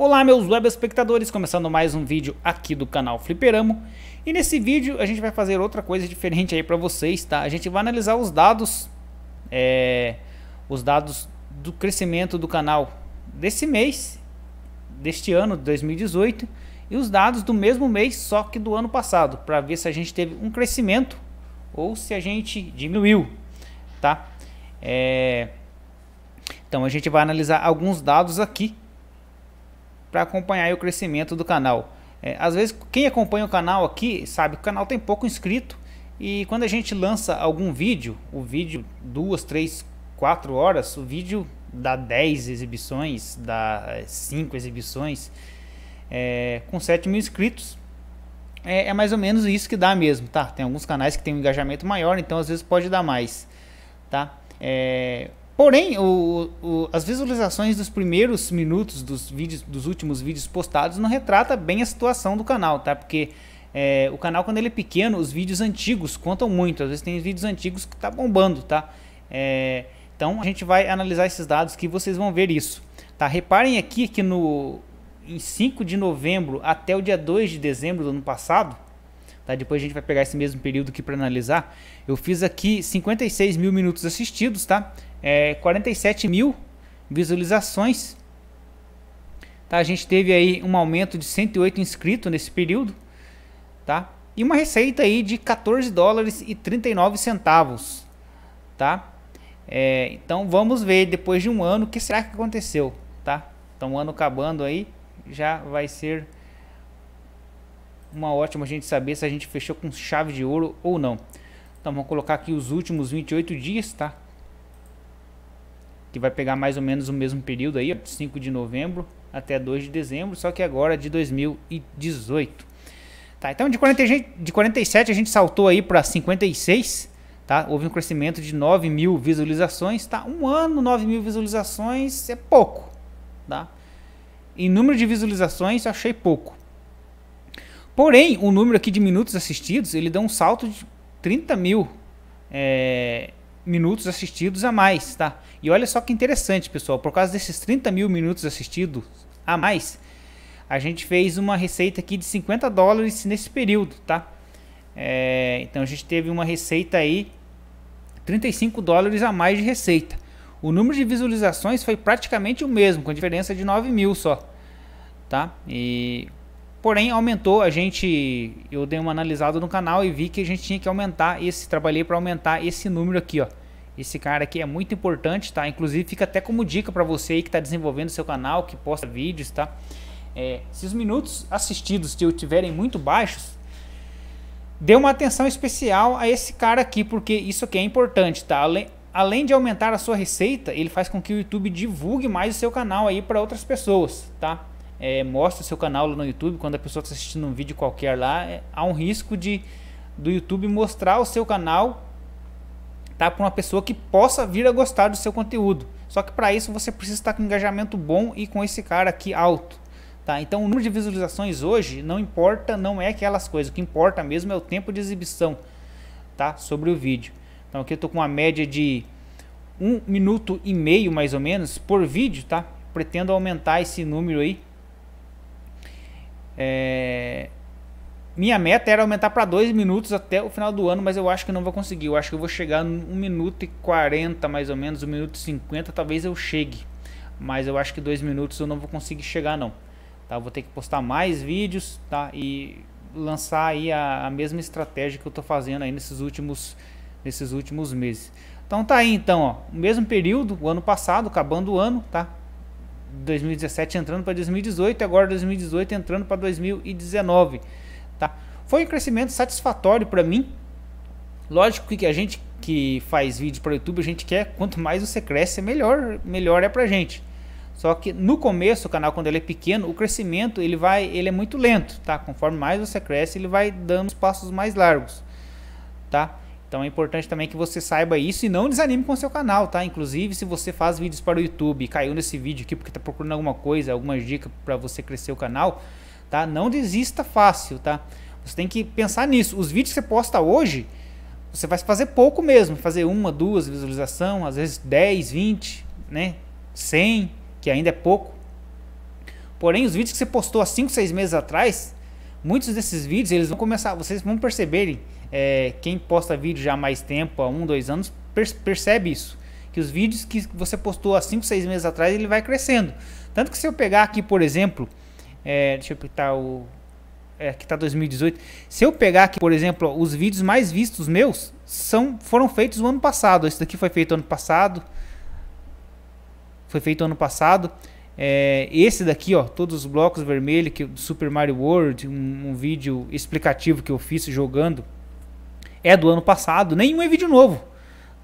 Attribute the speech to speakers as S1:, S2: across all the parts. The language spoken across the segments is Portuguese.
S1: Olá meus web espectadores, começando mais um vídeo aqui do canal Fliperamo E nesse vídeo a gente vai fazer outra coisa diferente aí para vocês, tá? A gente vai analisar os dados, é, os dados do crescimento do canal desse mês, deste ano, 2018 E os dados do mesmo mês, só que do ano passado, para ver se a gente teve um crescimento ou se a gente diminuiu, tá? É... Então a gente vai analisar alguns dados aqui para acompanhar o crescimento do canal. É, às vezes quem acompanha o canal aqui sabe que o canal tem pouco inscrito e quando a gente lança algum vídeo, o vídeo duas, três, quatro horas, o vídeo dá 10 exibições, dá 5 é, exibições, é, com 7 mil inscritos. É, é, mais ou menos isso que dá mesmo, tá? Tem alguns canais que tem um engajamento maior, então às vezes pode dar mais, tá? É, Porém, o, o, as visualizações dos primeiros minutos dos vídeos, dos últimos vídeos postados não retrata bem a situação do canal, tá? Porque é, o canal quando ele é pequeno, os vídeos antigos contam muito. Às vezes tem vídeos antigos que tá bombando, tá? É, então a gente vai analisar esses dados que vocês vão ver isso. Tá? Reparem aqui que no em 5 de novembro até o dia 2 de dezembro do ano passado, Tá, depois a gente vai pegar esse mesmo período aqui para analisar. Eu fiz aqui 56 mil minutos assistidos, tá? é, 47 mil visualizações. Tá? A gente teve aí um aumento de 108 inscritos nesse período. Tá? E uma receita aí de 14 dólares e 39 centavos. Tá? É, então vamos ver depois de um ano o que será que aconteceu. Tá? Então o ano acabando aí já vai ser uma ótima a gente saber se a gente fechou com chave de ouro ou não. Então vamos colocar aqui os últimos 28 dias, tá? que vai pegar mais ou menos o mesmo período aí, 5 de novembro até 2 de dezembro, só que agora de 2018. Tá, então de, 40, de 47 a gente saltou aí para 56, tá? Houve um crescimento de 9 mil visualizações, tá? Um ano, 9 mil visualizações é pouco, tá? Em número de visualizações eu achei pouco. Porém, o número aqui de minutos assistidos, ele deu um salto de 30 mil é, minutos assistidos a mais, tá? E olha só que interessante, pessoal. Por causa desses 30 mil minutos assistidos a mais, a gente fez uma receita aqui de 50 dólares nesse período, tá? É, então a gente teve uma receita aí 35 dólares a mais de receita. O número de visualizações foi praticamente o mesmo, com diferença de 9 mil só, tá? E Porém, aumentou. A gente, eu dei uma analisada no canal e vi que a gente tinha que aumentar esse. Trabalhei para aumentar esse número aqui, ó. Esse cara aqui é muito importante, tá? Inclusive, fica até como dica para você aí que está desenvolvendo seu canal, que posta vídeos, tá? É, se os minutos assistidos que eu tiverem muito baixos, dê uma atenção especial a esse cara aqui, porque isso aqui é importante, tá? Além, além de aumentar a sua receita, ele faz com que o YouTube divulgue mais o seu canal aí para outras pessoas, tá? é, mostra o seu canal lá no YouTube, quando a pessoa está assistindo um vídeo qualquer lá, é, há um risco de do YouTube mostrar o seu canal tá, para uma pessoa que possa vir a gostar do seu conteúdo. Só que para isso você precisa estar com engajamento bom e com esse cara aqui alto. Tá? Então o número de visualizações hoje não importa, não é aquelas coisas. O que importa mesmo é o tempo de exibição tá, sobre o vídeo. Então aqui eu estou com uma média de um minuto e meio mais ou menos por vídeo, tá? Pretendo aumentar esse número aí é... Minha meta era aumentar para 2 minutos até o final do ano, mas eu acho que não vou conseguir. Eu acho que eu vou chegar no 1 minuto e 40 mais ou menos, 1 minuto e 50, talvez eu chegue. Mas eu acho que 2 minutos eu não vou conseguir chegar não. Tá? vou ter que postar mais vídeos, tá? E lançar aí a, a mesma estratégia que eu estou fazendo aí nesses últimos nesses últimos meses. Então tá aí então, ó, o mesmo período, o ano passado, acabando o ano, tá? 2017 entrando para 2018 e agora 2018 entrando para 2019. Tá? Foi um crescimento satisfatório para mim. Lógico que a gente que faz vídeo para o YouTube, a gente quer quanto mais você cresce, melhor, melhor é para gente. Só que no começo, o canal quando ele é pequeno, o crescimento ele vai, ele é muito lento, tá? Conforme mais você cresce, ele vai dando passos mais largos, tá? Então é importante também que você saiba isso e não desanime com o seu canal, tá? Inclusive, se você faz vídeos para o YouTube e caiu nesse vídeo aqui porque está procurando alguma coisa, algumas dicas para você crescer o canal, tá? Não desista fácil, tá? Você tem que pensar nisso. Os vídeos que você posta hoje, você vai fazer pouco mesmo, fazer uma, duas visualização, às vezes 10, 20, né? 100, que ainda é pouco. Porém, os vídeos que você postou há 5, 6 meses atrás, muitos desses vídeos, eles vão começar, vocês vão perceberem é, quem posta vídeo já há mais tempo, há um, dois anos, percebe isso. Que os vídeos que você postou há 5, 6 meses atrás, ele vai crescendo. Tanto que se eu pegar aqui, por exemplo, é, deixa eu pintar o. É, aqui está 2018. Se eu pegar aqui, por exemplo, os vídeos mais vistos meus são, foram feitos no ano passado. Esse daqui foi feito ano passado. Foi feito ano passado. É, esse daqui, ó, todos os blocos vermelhos que do Super Mario World, um, um vídeo explicativo que eu fiz jogando é do ano passado, nenhum é vídeo novo,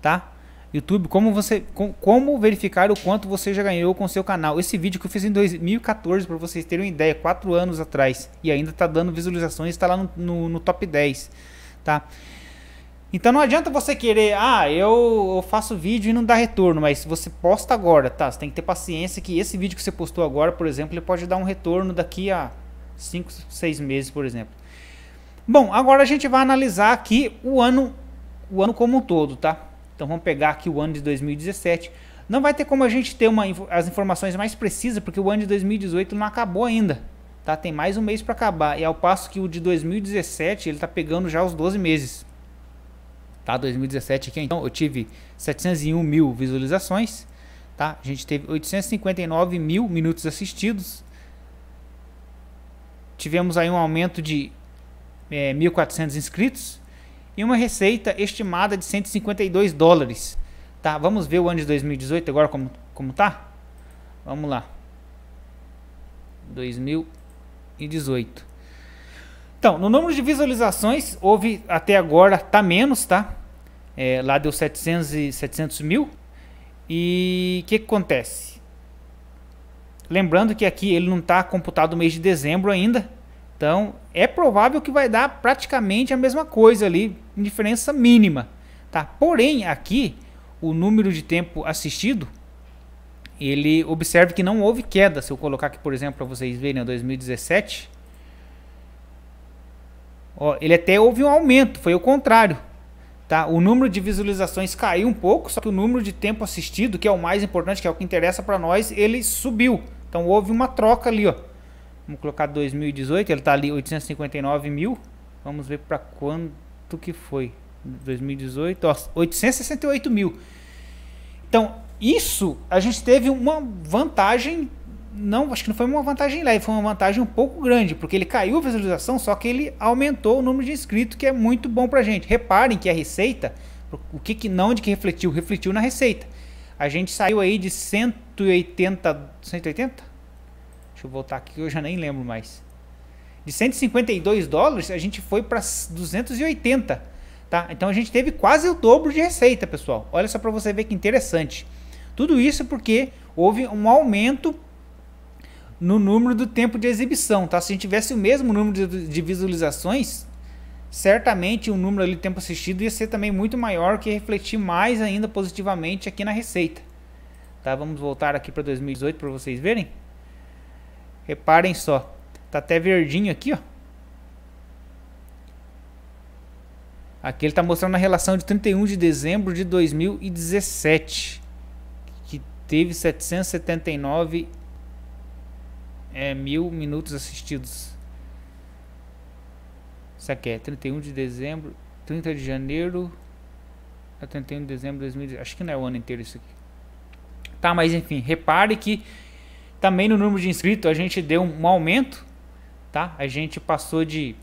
S1: tá? YouTube, como você como verificar o quanto você já ganhou com seu canal. Esse vídeo que eu fiz em 2014, para vocês terem uma ideia, 4 anos atrás, e ainda está dando visualizações, está lá no, no, no, top 10, tá? Então não adianta você querer, ah, eu, eu faço vídeo e não dá retorno, mas você posta agora, tá? Você tem que ter paciência que esse vídeo que você postou agora, por exemplo, ele pode dar um retorno daqui a 5, 6 meses, por exemplo. Bom, agora a gente vai analisar aqui o ano, o ano como um todo, tá? Então vamos pegar aqui o ano de 2017. Não vai ter como a gente ter uma, as informações mais precisas, porque o ano de 2018 não acabou ainda. Tá? Tem mais um mês para acabar. E ao passo que o de 2017 ele está pegando já os 12 meses. Tá? 2017 aqui, então eu tive 701 mil visualizações. Tá? A gente teve 859 mil minutos assistidos. Tivemos aí um aumento de é, 1.400 inscritos e uma receita estimada de 152 dólares. Tá, vamos ver o ano de 2018 agora como, como tá? Vamos lá. 2018. Então, no número de visualizações, houve até agora, tá menos, tá? É, lá deu 700, 700 mil. E o que, que acontece? Lembrando que aqui ele não está computado o mês de dezembro ainda, então, é provável que vai dar praticamente a mesma coisa ali, em diferença mínima, tá? Porém, aqui, o número de tempo assistido, ele observe que não houve queda. Se eu colocar aqui, por exemplo, para vocês verem, 2017, ó, ele até houve um aumento, foi o contrário, tá? O número de visualizações caiu um pouco, só que o número de tempo assistido, que é o mais importante, que é o que interessa para nós, ele subiu. Então, houve uma troca ali, ó. Vamos colocar 2018, ele está ali 859 mil. Vamos ver para quanto que foi. 2018, ó, 868 mil. Então, isso a gente teve uma vantagem. Não, acho que não foi uma vantagem leve, foi uma vantagem um pouco grande, porque ele caiu a visualização, só que ele aumentou o número de inscritos, que é muito bom pra gente. Reparem que a receita, o que, que não de que refletiu? Refletiu na receita. A gente saiu aí de 180, 180? Deixa eu voltar aqui, eu já nem lembro mais. De 152 dólares, a gente foi para 280, tá? Então a gente teve quase o dobro de receita, pessoal. Olha só para você ver que interessante. Tudo isso porque houve um aumento no número do tempo de exibição, tá? Se a gente tivesse o mesmo número de, de visualizações, certamente o número de tempo assistido ia ser também muito maior, que ia refletir mais ainda positivamente aqui na receita. Tá? Vamos voltar aqui para 2018 para vocês verem. Reparem só. Tá até verdinho aqui, ó. Aqui ele tá mostrando a relação de 31 de dezembro de 2017, que teve 779 é, mil minutos assistidos. Isso aqui é 31 de dezembro, 30 de janeiro, é a 31 de dezembro de 2017. Acho que não é o ano inteiro isso aqui. Tá, mas enfim, repare que também no número de inscritos a gente deu um aumento, tá? A gente passou de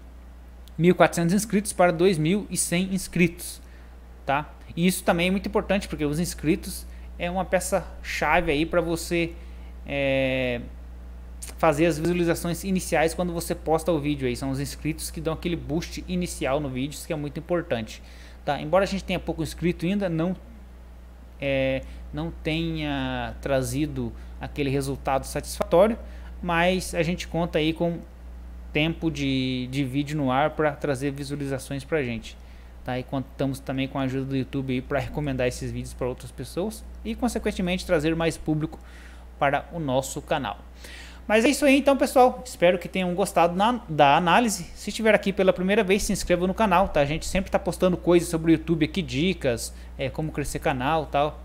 S1: 1.400 inscritos para 2.100 inscritos, tá? E isso também é muito importante porque os inscritos é uma peça chave aí para você é, fazer as visualizações iniciais quando você posta o vídeo aí. São os inscritos que dão aquele boost inicial no vídeo, isso que é muito importante. Tá? Embora a gente tenha pouco inscrito ainda, não é, não tenha trazido aquele resultado satisfatório, mas a gente conta aí com tempo de, de vídeo no ar para trazer visualizações para a gente. Tá? E contamos também com a ajuda do YouTube para recomendar esses vídeos para outras pessoas e, consequentemente, trazer mais público para o nosso canal. Mas é isso aí então, pessoal. Espero que tenham gostado na, da análise. Se estiver aqui pela primeira vez, se inscreva no canal, tá? A gente sempre está postando coisas sobre o YouTube aqui, dicas, é, como crescer canal tal.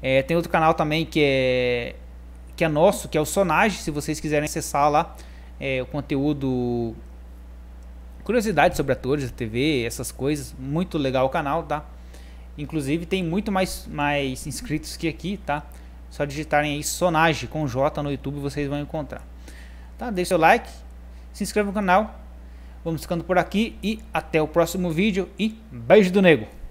S1: É, tem outro canal também que é, que é nosso, que é o Sonage, se vocês quiserem acessar lá é, o conteúdo, curiosidade sobre atores da TV, essas coisas. Muito legal o canal, tá? Inclusive tem muito mais, mais inscritos que aqui, tá? Só digitarem aí Sonage com J no YouTube vocês vão encontrar. Tá? Deixe seu like, se inscreva no canal. Vamos ficando por aqui e até o próximo vídeo e beijo do nego.